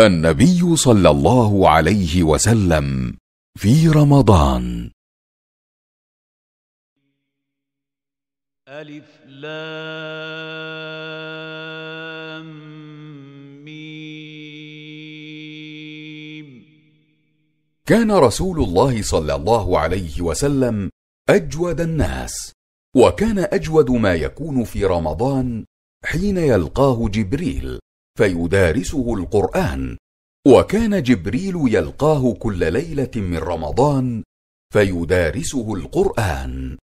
النبي صلى الله عليه وسلم في رمضان ألف لام ميم كان رسول الله صلى الله عليه وسلم أجود الناس وكان أجود ما يكون في رمضان حين يلقاه جبريل فيدارسه القران وكان جبريل يلقاه كل ليله من رمضان فيدارسه القران